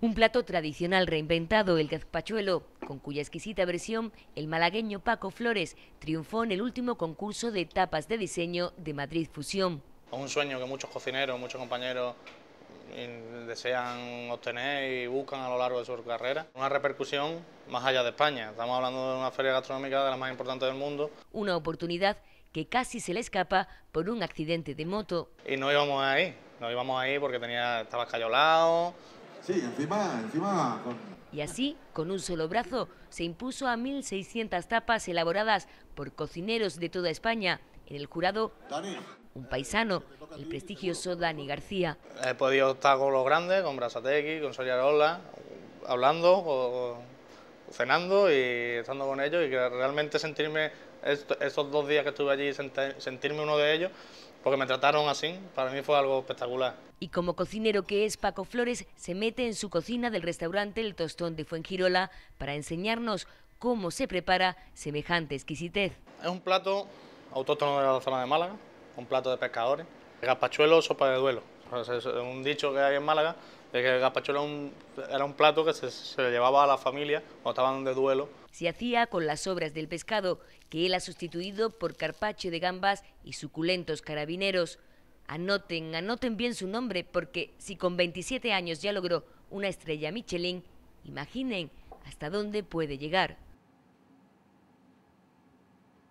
Un plato tradicional reinventado, el gazpachuelo, con cuya exquisita versión el malagueño Paco Flores triunfó en el último concurso de etapas de diseño de Madrid Fusión. Es un sueño que muchos cocineros, muchos compañeros desean obtener y buscan a lo largo de su carrera. Una repercusión más allá de España. Estamos hablando de una feria gastronómica de las más importantes del mundo. Una oportunidad que casi se le escapa por un accidente de moto. Y no íbamos ahí, no íbamos ahí porque tenía, estaba callolado... Sí, encima, encima Y así, con un solo brazo, se impuso a 1.600 tapas elaboradas por cocineros de toda España en el jurado un paisano, el prestigioso Dani García. He podido estar con los grandes, con Brasategui, con Soria hablando, cenando y estando con ellos y que realmente sentirme, estos dos días que estuve allí, sentirme uno de ellos, porque me trataron así, para mí fue algo espectacular. Y como cocinero que es Paco Flores, se mete en su cocina del restaurante El Tostón de Fuengirola para enseñarnos cómo se prepara semejante exquisitez. Es un plato autóctono de la zona de Málaga, un plato de pescadores, gazpachuelo, sopa de duelo un dicho que hay en Málaga de que el gazpacho era un, plato que se, le llevaba a la familia cuando estaban de duelo. Se hacía con las sobras del pescado, que él ha sustituido por carpacho de gambas y suculentos carabineros. Anoten, anoten bien su nombre, porque si con 27 años ya logró una estrella Michelin, imaginen hasta dónde puede llegar.